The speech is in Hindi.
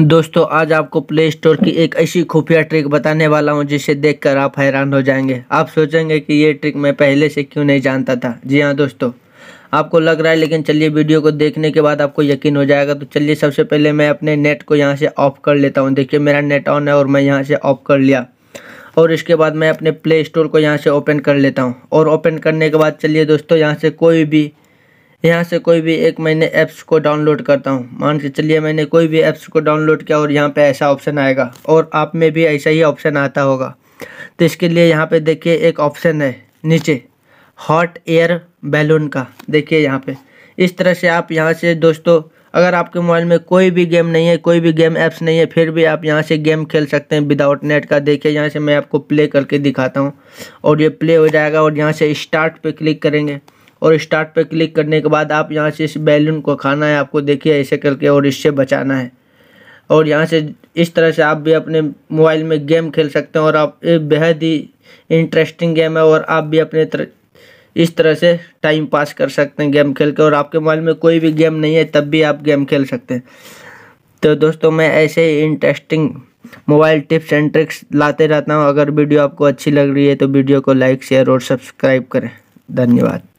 दोस्तों आज आपको प्ले स्टोर की एक ऐसी खुफिया ट्रिक बताने वाला हूं जिसे देखकर आप हैरान हो जाएंगे आप सोचेंगे कि ये ट्रिक मैं पहले से क्यों नहीं जानता था जी हाँ दोस्तों आपको लग रहा है लेकिन चलिए वीडियो को देखने के बाद आपको यकीन हो जाएगा तो चलिए सबसे पहले मैं अपने नेट को यहाँ से ऑफ कर लेता हूँ देखिए मेरा नेट ऑन है और मैं यहाँ से ऑफ कर लिया और इसके बाद मैं अपने प्ले स्टोर को यहाँ से ओपन कर लेता हूँ और ओपन करने के बाद चलिए दोस्तों यहाँ से कोई भी यहाँ से कोई भी एक मैंने ऐप्स को डाउनलोड करता हूँ मान के चलिए मैंने कोई भी ऐप्स को डाउनलोड किया और यहाँ पे ऐसा ऑप्शन आएगा और आप में भी ऐसा ही ऑप्शन आता होगा तो इसके लिए यहाँ पे देखिए एक ऑप्शन है नीचे हॉट एयर बैलून का देखिए यहाँ पे इस तरह से आप यहाँ से दोस्तों अगर आपके मोबाइल में कोई भी गेम नहीं है कोई भी गेम ऐप्स नहीं है फिर भी आप यहाँ से गेम खेल सकते हैं विदाउट नेट का देखिए यहाँ से मैं आपको प्ले करके दिखाता हूँ और ये प्ले हो जाएगा और यहाँ से स्टार्ट पे क्लिक करेंगे और स्टार्ट पर क्लिक करने के बाद आप यहाँ से इस बैलून को खाना है आपको देखिए ऐसे करके और इससे बचाना है और यहाँ से इस तरह से आप भी अपने मोबाइल में गेम खेल सकते हैं और आप बेहद ही इंटरेस्टिंग गेम है और आप भी अपने तर, इस तरह से टाइम पास कर सकते हैं गेम खेल के और आपके मोबाइल में कोई भी गेम नहीं है तब भी आप गेम खेल सकते हैं तो दोस्तों मैं ऐसे ही interesting mobile tips and tricks लाते रहता हूँ अगर वीडियो आपको अच्छी लग रही है तो वीडियो को लाइक शेयर और सब्सक्राइब करें धन्यवाद